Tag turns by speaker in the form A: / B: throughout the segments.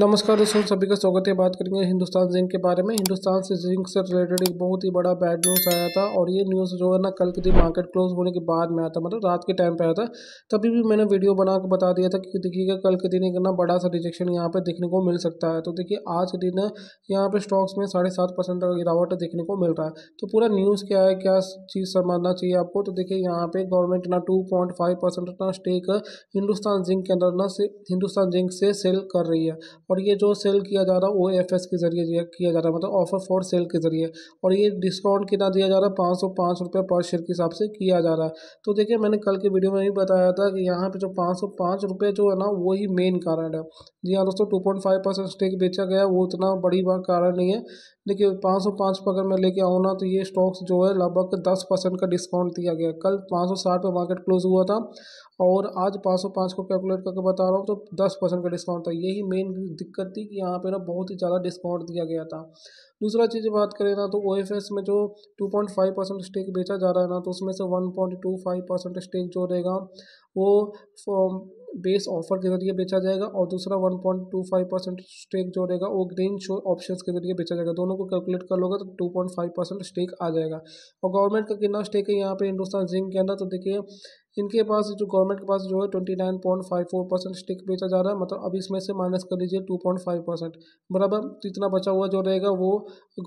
A: नमस्कार दोस्तों सभी का स्वागत है बात करेंगे हिंदुस्तान जिंक के बारे में हिंदुस्तान से जिंक से रिलेटेड एक बहुत ही बड़ा बैड न्यूज़ आया था और ये न्यूज़ जो है ना कल के दिन मार्केट क्लोज होने के बाद में आया था मतलब रात के टाइम पे आया था तभी भी मैंने वीडियो बना के बता दिया था कि देखिएगा कल के दिन एक ना बड़ा सा रिजेक्शन यहाँ पर देखने को मिल सकता है तो देखिए आज के दिन यहाँ पर स्टॉक्स में साढ़े सात परसेंट का गिरावट देखने को मिल रहा है तो पूरा न्यूज़ क्या है क्या चीज़ समझना चाहिए आपको तो देखिए यहाँ पर गवर्नमेंट ना टू पॉइंट फाइव परसेंट ना स्टेक हिंदुस्तान जिंक के अंदर ना हिंदुस्तान जिंक से सेल कर रही है और ये जो सेल किया जा रहा है वो एफ एस के जरिए किया जा रहा है मतलब ऑफर फॉर सेल के जरिए और ये डिस्काउंट कितना दिया जा रहा है पाँच सौ पाँच रुपये पर शेयर के हिसाब से किया जा रहा है तो देखिए मैंने कल के वीडियो में भी बताया था कि यहाँ पर जो पाँच सौ पाँच रुपये जो है ना वही मेन कारण है जी हाँ दोस्तों two point five percent stake बेचा गया वो उतना बड़ी बार कारण नहीं है देखिए पाँच सौ पाँच पर अगर मैं लेके आऊँ ना तो ये स्टॉक्स जो है लगभग दस परसेंट का डिस्काउंट दिया गया कल पाँच सौ साठ पर मार्केट क्लोज हुआ था और आज पाँच सौ पाँच को कैलकुलेट करके बता रहा हूँ तो दस परसेंट का डिस्काउंट था यही मेन दिक्कत थी कि यहाँ पे ना बहुत ही ज़्यादा डिस्काउंट दिया गया था दूसरा चीज़ बात करें ना तो ओ में जो 2.5 परसेंट स्टेक बेचा जा रहा है ना तो उसमें से 1.25 परसेंट स्टेक जो रहेगा वो बेस ऑफर के ज़रिए बेचा जाएगा और दूसरा 1.25 परसेंट स्टेक जो रहेगा वो ग्रीन शो ऑप्शन के जरिए बेचा जाएगा दोनों को कैलकुलेट कर लोगे तो 2.5 परसेंट स्टेक आ जाएगा और गवर्नमेंट का कितना स्टेक है यहाँ पे हिंदुस्तान जिंक के अंदर तो देखिए इनके पास जो गवर्नमेंट के पास जो है twenty nine point five four percent stake बेचा जा रहा है मतलब अब इसमें से माइनस कर लीजिए टू पॉइंट फाइव परसेंट बराबर तो इतना बचा हुआ जो रहेगा वो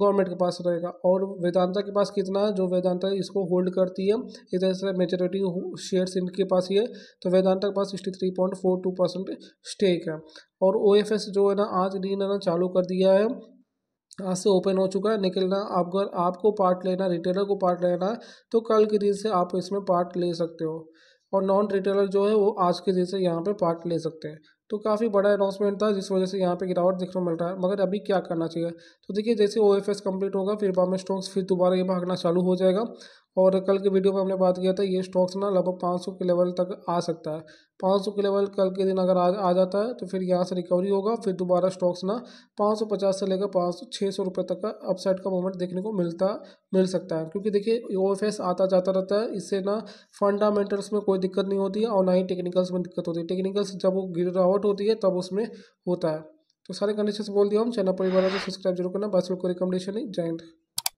A: गवर्नमेंट के पास रहेगा और वेदांता के पास कितना है जो वेदांता इसको होल्ड करती है इस तरह से मेजोरिटी शेयर्स इनके पास ही है तो वेदांता के पास sixty three point four two percent stake है और ओ एफ एस जो है ना आज दिन है ना चालू कर दिया है यहाँ से ओपन हो चुका है निकलना अगर आपको पार्ट लेना रिटेलर को पार्ट लेना है तो कल के दिन से आप इसमें पार्ट ले सकते हो और नॉन रिटेलर जो है वो आज के दिन से यहाँ पे पार्ट ले सकते हैं तो काफ़ी बड़ा अनाउंसमेंट था जिस वजह से यहाँ पे गिरावट देखने को मिल रहा है मगर अभी क्या करना चाहिए तो देखिए जैसे ओ एफ एस कम्प्लीट होगा फिर बामे स्टॉक्स फिर दोबारा ये भागना चालू हो जाएगा और कल के वीडियो में हमने बात किया था ये स्टॉक्स ना लगभग पाँच सौ के लेवल तक आ सकता है पाँच सौ के लेवल कल के दिन अगर आ, आ जाता है तो फिर यहाँ से रिकवरी होगा फिर दोबारा स्टॉक्स ना पाँच सौ पचास से लेकर पाँच सौ छः सौ रुपये तक का अपसाइड का मोमेंट देखने को मिलता मिल सकता है क्योंकि देखिए ओ एफ एस आता जाता रहता है इससे ना फंडामेंटल्स में कोई दिक्कत नहीं होती है और ना ही टेक्निकल्स में दिक्कत होती है टेक्निकल्स जब वो गिरावट होती है तब उसमें होता है तो सारे कंडीशन बोल दिया हम चैनल परिवार को तो सब्सक्राइब जरूर करना बस रिकमेंडेशन है जैंड